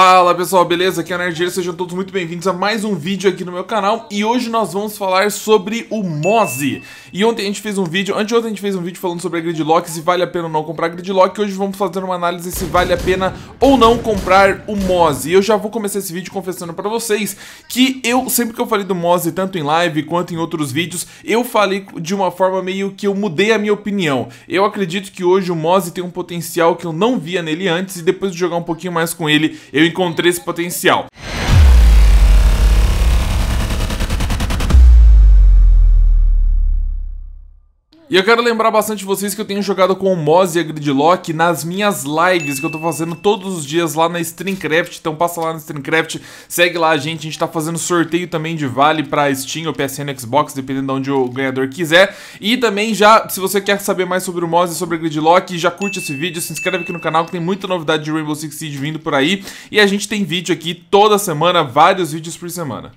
Fala pessoal, beleza? Aqui é o Nerdgear, sejam todos muito bem-vindos a mais um vídeo aqui no meu canal E hoje nós vamos falar sobre o Mozi E ontem a gente fez um vídeo, anteontem a gente fez um vídeo falando sobre a Gridlock Se vale a pena ou não comprar a Gridlock E hoje vamos fazer uma análise se vale a pena ou não comprar o Mozi E eu já vou começar esse vídeo confessando pra vocês Que eu, sempre que eu falei do Mozi, tanto em live quanto em outros vídeos Eu falei de uma forma meio que eu mudei a minha opinião Eu acredito que hoje o Mozi tem um potencial que eu não via nele antes E depois de jogar um pouquinho mais com ele, eu encontrei esse potencial. E eu quero lembrar bastante vocês que eu tenho jogado com o Moz e a Gridlock nas minhas lives que eu tô fazendo todos os dias lá na Streamcraft, então passa lá na Streamcraft, segue lá a gente, a gente tá fazendo sorteio também de vale pra Steam ou PSN Xbox, dependendo de onde o ganhador quiser. E também já, se você quer saber mais sobre o Moz e sobre a Gridlock, já curte esse vídeo, se inscreve aqui no canal que tem muita novidade de Rainbow Six Siege vindo por aí. E a gente tem vídeo aqui toda semana, vários vídeos por semana.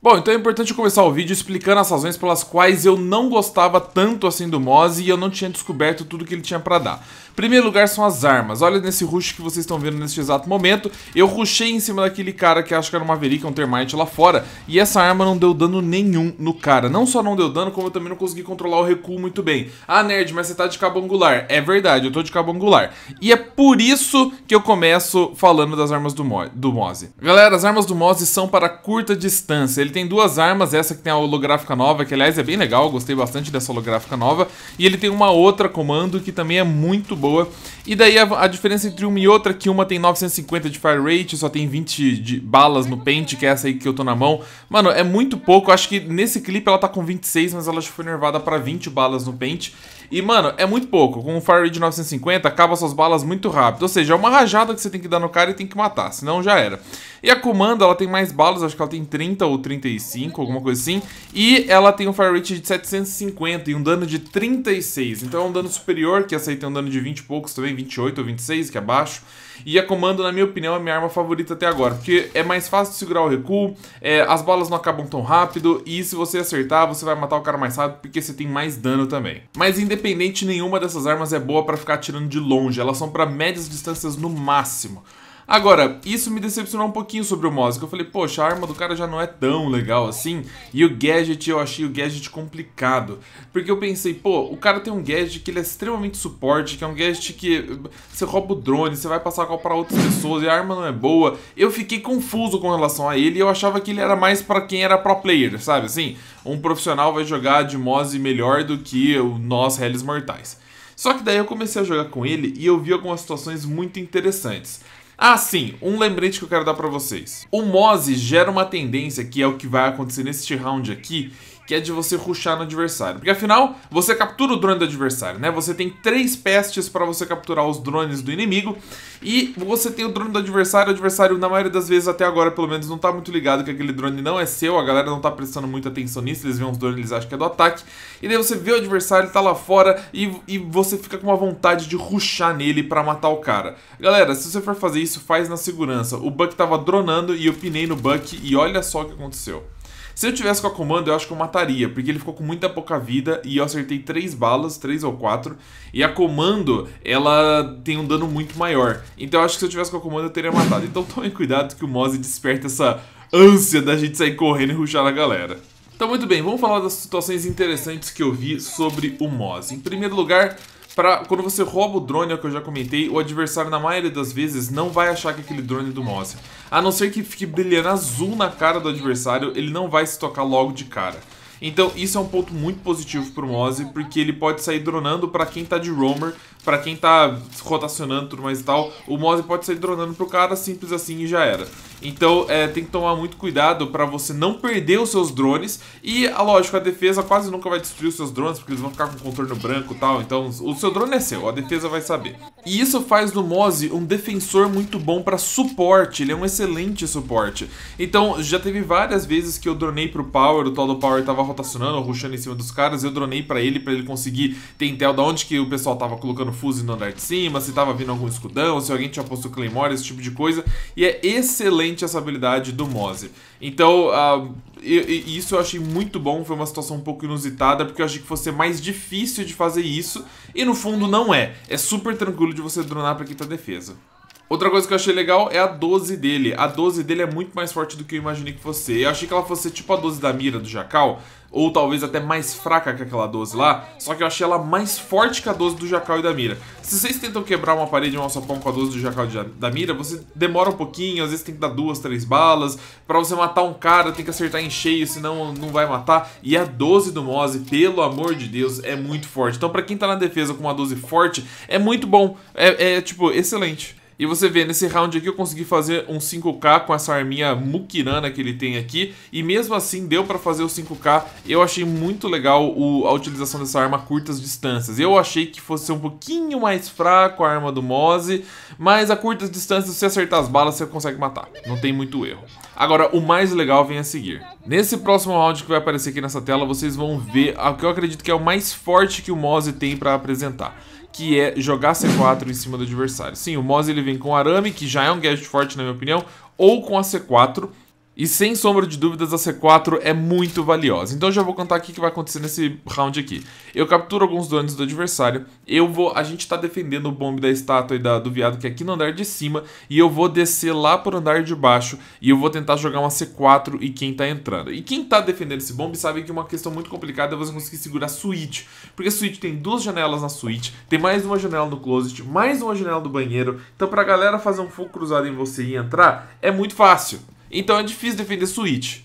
Bom, então é importante começar o vídeo explicando as razões pelas quais eu não gostava tanto assim do Moz e eu não tinha descoberto tudo que ele tinha para dar. Primeiro lugar são as armas. Olha nesse rush que vocês estão vendo neste exato momento. Eu rushei em cima daquele cara que acho que era uma Maverick, um Termite lá fora. E essa arma não deu dano nenhum no cara. Não só não deu dano, como eu também não consegui controlar o recuo muito bem. Ah, nerd, mas você tá de cabo angular. É verdade, eu tô de cabo angular. E é por isso que eu começo falando das armas do, Mo do Moze. Galera, as armas do Moze são para curta distância. Ele tem duas armas, essa que tem a holográfica nova, que aliás é bem legal, gostei bastante dessa holográfica nova. E ele tem uma outra comando que também é muito boa boa. E daí a, a, diferença entre uma e outra é que uma tem 950 de fire rate, só tem 20 de balas no pente, que é essa aí que eu tô na mão. Mano, é muito pouco. Eu acho que nesse clipe ela tá com 26, mas ela já foi nervada para 20 balas no pente. E, mano, é muito pouco. Com o Fire de 950, acaba suas balas muito rápido. Ou seja, é uma rajada que você tem que dar no cara e tem que matar, senão já era. E a comando, ela tem mais balas, acho que ela tem 30 ou 35, alguma coisa assim. E ela tem um Fire Rate de 750 e um dano de 36. Então é um dano superior, que essa aí tem um dano de 20 e poucos também, 28 ou 26, que é baixo. E a comando, na minha opinião, é minha arma favorita até agora, porque é mais fácil de segurar o recuo, é, as balas não acabam tão rápido, e se você acertar, você vai matar o cara mais rápido, porque você tem mais dano também. Mas independente, nenhuma dessas armas é boa para ficar atirando de longe, elas são para médias distâncias no máximo. Agora, isso me decepcionou um pouquinho sobre o Moz, que eu falei, poxa, a arma do cara já não é tão legal assim, e o gadget, eu achei o gadget complicado, porque eu pensei, pô, o cara tem um gadget que ele é extremamente suporte, que é um gadget que você rouba o drone, você vai passar a para outras pessoas, e a arma não é boa, eu fiquei confuso com relação a ele, e eu achava que ele era mais para quem era pro player, sabe, assim, um profissional vai jogar de Moz melhor do que nós, réis mortais. Só que daí eu comecei a jogar com ele e eu vi algumas situações muito interessantes. Ah, sim, um lembrete que eu quero dar para vocês. O Mose gera uma tendência, que é o que vai acontecer neste round aqui, que é de você ruxar no adversário. Porque afinal, você captura o drone do adversário, né? Você tem três pestes para você capturar os drones do inimigo e você tem o drone do adversário. O adversário, na maioria das vezes, até agora, pelo menos, não está muito ligado que aquele drone não é seu. A galera não está prestando muita atenção nisso. Eles veem os drones, eles acham que é do ataque. E daí você vê o adversário, tá lá fora e, e você fica com uma vontade de ruxar nele para matar o cara. Galera, se você for fazer isso, faz na segurança. O Buck tava dronando e eu pinei no Buck e olha só o que aconteceu. Se eu tivesse com a comando, eu acho que eu mataria, porque ele ficou com muita pouca vida e eu acertei três balas, três ou quatro. E a comando, ela tem um dano muito maior. Então eu acho que se eu tivesse com a comando, eu teria matado. Então tome cuidado que o Mose desperta essa ânsia da gente sair correndo e ruxar na galera. Então muito bem, vamos falar das situações interessantes que eu vi sobre o Moz. Em primeiro lugar, pra, quando você rouba o drone, é o que eu já comentei, o adversário, na maioria das vezes, não vai achar que é aquele drone é do Moss. A não ser que fique brilhando azul na cara do adversário, ele não vai se tocar logo de cara. Então isso é um ponto muito positivo pro Mose, porque ele pode sair dronando para quem tá de roamer, para quem tá rotacionando tudo mais e tal, o Mose pode sair dronando pro cara simples assim e já era. Então é, tem que tomar muito cuidado para você não perder os seus drones. E, a lógico, a defesa quase nunca vai destruir os seus drones, porque eles vão ficar com contorno branco e tal. Então o seu drone é seu, a defesa vai saber. E isso faz do Mose um defensor muito bom para suporte, ele é um excelente suporte. Então já teve várias vezes que eu dronei pro Power, o tal do Power tava rotacionando, rushando em cima dos caras, eu dronei para ele, para ele conseguir ter intel da onde que o pessoal tava colocando fuse no andar de cima, se tava vindo algum escudão, se alguém tinha posto Claymore, esse tipo de coisa. E é excelente essa habilidade do Mose Então, uh, isso eu achei muito bom, foi uma situação um pouco inusitada, porque eu achei que fosse mais difícil de fazer isso, e no fundo não é. É super tranquilo de você dronar para quem tá defesa. Outra coisa que eu achei legal é a 12 dele. A 12 dele é muito mais forte do que eu imaginei que fosse. Eu achei que ela fosse tipo a 12 da mira do Jacal, ou talvez até mais fraca que aquela 12 lá, só que eu achei ela mais forte que a 12 do Jacal e da mira. Se vocês tentam quebrar uma parede um alçapão com a 12 do Jacal e da mira, você demora um pouquinho, às vezes tem que dar duas, três balas, para você matar um cara tem que acertar em cheio, senão não vai matar. E a 12 do Mose, pelo amor de Deus, é muito forte. Então para quem tá na defesa com uma 12 forte, é muito bom, é, é tipo, excelente. E você vê, nesse round aqui eu consegui fazer um 5K com essa arminha mukirana que ele tem aqui. E mesmo assim deu pra fazer o 5K. Eu achei muito legal o, a utilização dessa arma a curtas distâncias. Eu achei que fosse um pouquinho mais fraco a arma do Mose, Mas a curtas distâncias, se acertar as balas, você consegue matar. Não tem muito erro. Agora, o mais legal vem a seguir. Nesse próximo round que vai aparecer aqui nessa tela, vocês vão ver o que eu acredito que é o mais forte que o Mose tem pra apresentar que é jogar C4 em cima do adversário. Sim, o Moz ele vem com arame, que já é um gadget forte na minha opinião, ou com a C4, e sem sombra de dúvidas, a C4 é muito valiosa. Então já vou contar aqui o que vai acontecer nesse round aqui. Eu capturo alguns drones do adversário. Eu vou. A gente tá defendendo o bombe da estátua e da, do viado que é aqui no andar de cima. E eu vou descer lá pro andar de baixo. E eu vou tentar jogar uma C4 e quem tá entrando. E quem tá defendendo esse bombe sabe que uma questão muito complicada é você conseguir segurar a suíte. Porque a suíte tem duas janelas na suíte, tem mais uma janela no closet, mais uma janela do banheiro. Então pra galera fazer um fogo cruzado em você e entrar, é muito fácil. Então é difícil defender Switch.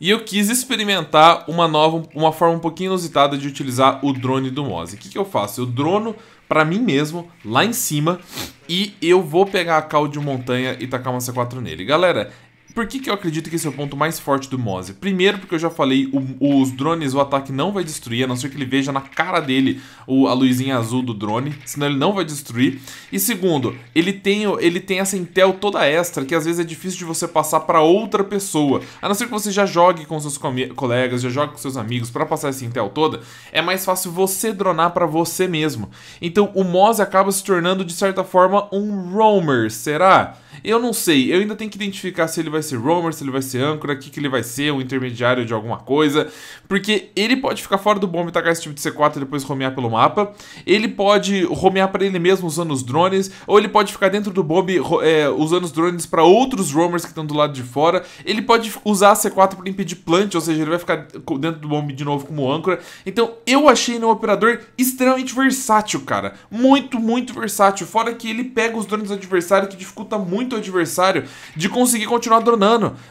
E eu quis experimentar uma nova, uma forma um pouquinho inusitada de utilizar o drone do Moz. O que, que eu faço? Eu drono para mim mesmo, lá em cima, e eu vou pegar a cal de montanha e tacar uma C4 nele. Galera, por que, que eu acredito que esse é o ponto mais forte do Mose? Primeiro, porque eu já falei, o, os drones, o ataque não vai destruir, a não ser que ele veja na cara dele o, a luzinha azul do drone, senão ele não vai destruir. E segundo, ele tem, ele tem essa intel toda extra, que às vezes é difícil de você passar para outra pessoa. A não ser que você já jogue com seus colegas, já jogue com seus amigos, para passar essa intel toda, é mais fácil você dronar para você mesmo. Então o Mose acaba se tornando, de certa forma, um roamer, será? Eu não sei, eu ainda tenho que identificar se ele vai vai ser roamer, se ele vai ser âncora, o que, que ele vai ser, um intermediário de alguma coisa. Porque ele pode ficar fora do bomb e tacar esse tipo de C4 e depois romear pelo mapa. Ele pode romear para ele mesmo usando os drones, ou ele pode ficar dentro do bombe é, usando os drones para outros roamers que estão do lado de fora. Ele pode usar a C4 para impedir plant, ou seja, ele vai ficar dentro do bombe de novo como âncora. Então eu achei ele um operador extremamente versátil, cara. Muito, muito versátil. Fora que ele pega os drones do adversário, que dificulta muito o adversário de conseguir continuar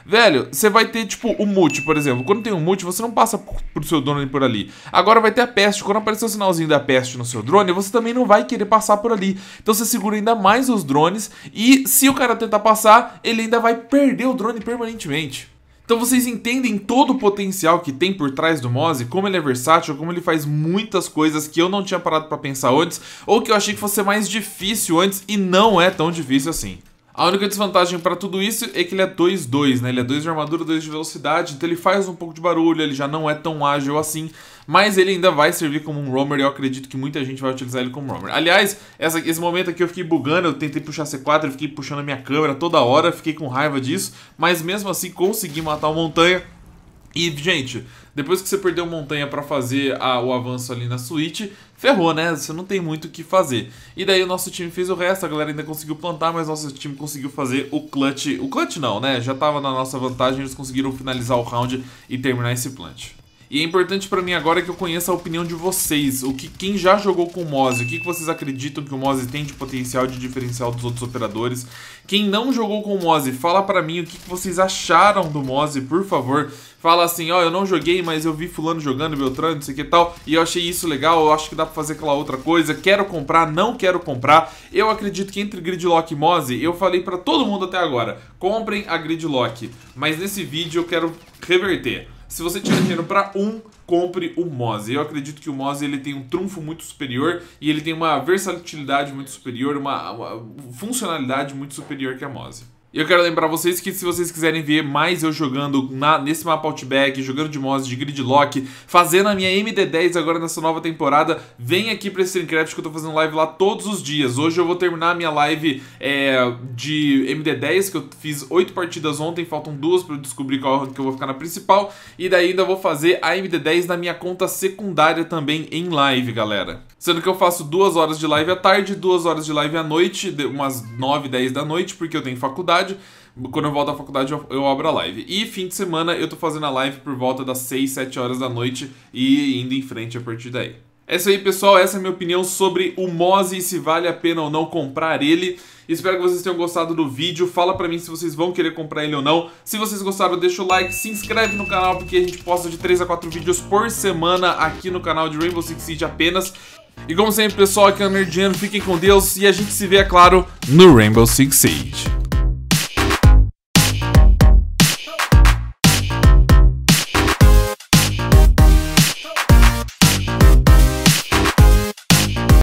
Velho, você vai ter, tipo, o mute, por exemplo. Quando tem um mute, você não passa pro seu drone por ali. Agora vai ter a peste. Quando aparecer o sinalzinho da peste no seu drone, você também não vai querer passar por ali. Então você segura ainda mais os drones. E se o cara tentar passar, ele ainda vai perder o drone permanentemente. Então vocês entendem todo o potencial que tem por trás do Moz, como ele é versátil, como ele faz muitas coisas que eu não tinha parado para pensar antes, ou que eu achei que fosse mais difícil antes e não é tão difícil assim. A única desvantagem para tudo isso é que ele é 2-2, né? Ele é 2 de armadura, 2 de velocidade, então ele faz um pouco de barulho, ele já não é tão ágil assim, mas ele ainda vai servir como um roamer e eu acredito que muita gente vai utilizar ele como roamer. Aliás, essa, esse momento aqui eu fiquei bugando, eu tentei puxar C4, eu fiquei puxando a minha câmera toda hora, fiquei com raiva disso, mas mesmo assim consegui matar o Montanha. E, gente, depois que você perdeu montanha para fazer a, o avanço ali na suíte, ferrou, né? Você não tem muito o que fazer. E daí o nosso time fez o resto, a galera ainda conseguiu plantar, mas nosso time conseguiu fazer o clutch. O clutch não, né? Já tava na nossa vantagem, eles conseguiram finalizar o round e terminar esse plant. E é importante para mim agora que eu conheça a opinião de vocês, o que quem já jogou com o Moz, o que, que vocês acreditam que o Moz tem de potencial de diferencial dos outros operadores. Quem não jogou com o Moz, fala para mim o que, que vocês acharam do Moz, por favor. Fala assim, ó, oh, eu não joguei, mas eu vi fulano jogando, Beltrano, não sei o que tal, e eu achei isso legal, eu acho que dá pra fazer aquela outra coisa, quero comprar, não quero comprar. Eu acredito que entre Gridlock e Moz, eu falei para todo mundo até agora, comprem a Gridlock, mas nesse vídeo eu quero reverter. Se você tiver dinheiro para um, compre o Moz. Eu acredito que o Moz ele tem um trunfo muito superior e ele tem uma versatilidade muito superior, uma, uma funcionalidade muito superior que a Moz eu quero lembrar vocês que se vocês quiserem ver mais eu jogando na, nesse mapa Outback, jogando de mods, de gridlock, fazendo a minha MD10 agora nessa nova temporada, vem aqui pra Streamcraft que eu tô fazendo live lá todos os dias. Hoje eu vou terminar a minha live é, de MD10, que eu fiz 8 partidas ontem, faltam duas pra eu descobrir qual que eu vou ficar na principal. E daí ainda vou fazer a MD10 na minha conta secundária também em live, galera. Sendo que eu faço duas horas de live à tarde, duas horas de live à noite, umas 9, 10 da noite, porque eu tenho faculdade. Quando eu volto à faculdade, eu, abro a live. E fim de semana eu tô fazendo a live por volta das 6, 7 horas da noite e indo em frente a partir daí. É isso aí, pessoal. Essa é a minha opinião sobre o Mozi e se vale a pena ou não comprar ele. Espero que vocês tenham gostado do vídeo. Fala pra mim se vocês vão querer comprar ele ou não. Se vocês gostaram, deixa o like, se inscreve no canal, porque a gente posta de 3 a 4 vídeos por semana aqui no canal de Rainbow Six Siege apenas. E como sempre, pessoal, aqui é o Nerdiano. Fiquem com Deus e a gente se vê, é claro, no Rainbow Six Siege.